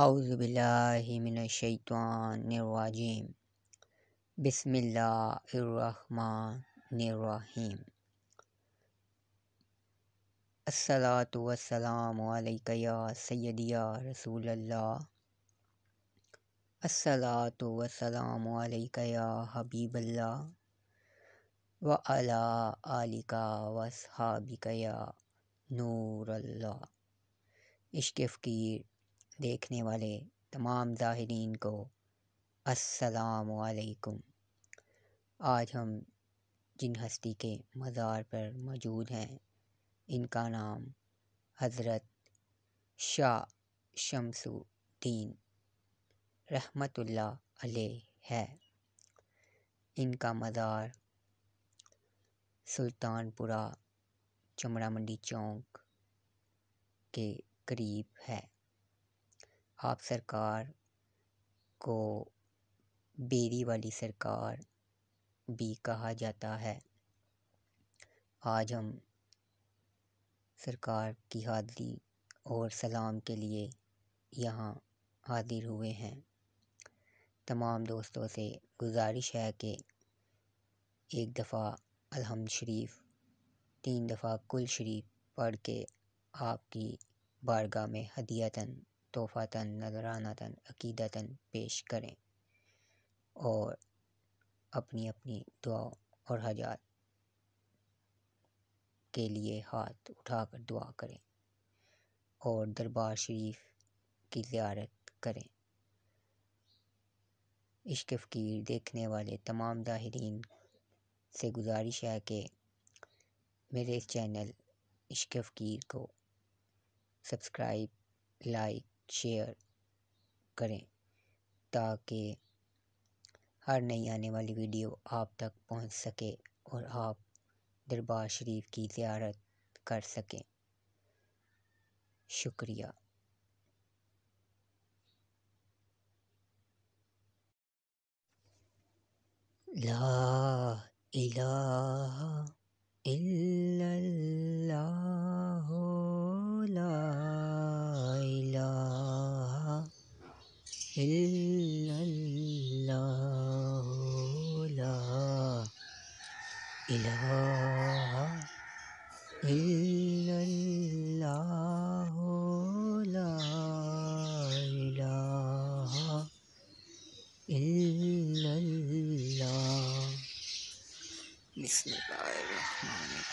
अज़बिल्लाशैतवानरवाजीम बसमिल्लाम अस्सलात वसलाम या सैदिया रसूल अल्लाह वसलाम हबीबल्ला व अला आलिका वसहाबिका नूरल्ला इश्क फ़कीर देखने वाले तमाम ज़ाहरीन को असलकुम आज हम जिन हस्ती के मज़ार पर मौजूद हैं इनका नाम हज़रत शाह शमसुद्दीन रहमतुल्ला अलैह है इनका मज़ार सुल्तानपुरा चमड़ा मंडी चौंक के करीब है आप सरकार को बेरी वाली सरकार भी कहा जाता है आज हम सरकार की हाज़िरी और सलाम के लिए यहाँ हाज़िर हुए हैं तमाम दोस्तों से गुजारिश है कि एक दफ़ा अलहमद शरीफ तीन दफ़ा कुल शरीफ पढ़ के आपकी बारगाह में हदियातन तोहफ़ाता नजराना अक़ीदतन पेश करें और अपनी अपनी दुआ और हजात के लिए हाथ उठाकर दुआ करें और दरबार शरीफ की जीारत करें इश्क फ़कीर देखने वाले तमाम ज़ाहरीन से गुजारिश है कि मेरे इस चैनल इश्क फ़कीर को सब्सक्राइब लाइक शेयर करें ताकि हर नई आने वाली वीडियो आप तक पहुँच सके और आप दरबार शरीफ की ज्यारत कर सकें शुक्रिया ला इला إلا الله لا إله إلا الله لا إله إلا الله بسم الله الرحمن الرحيم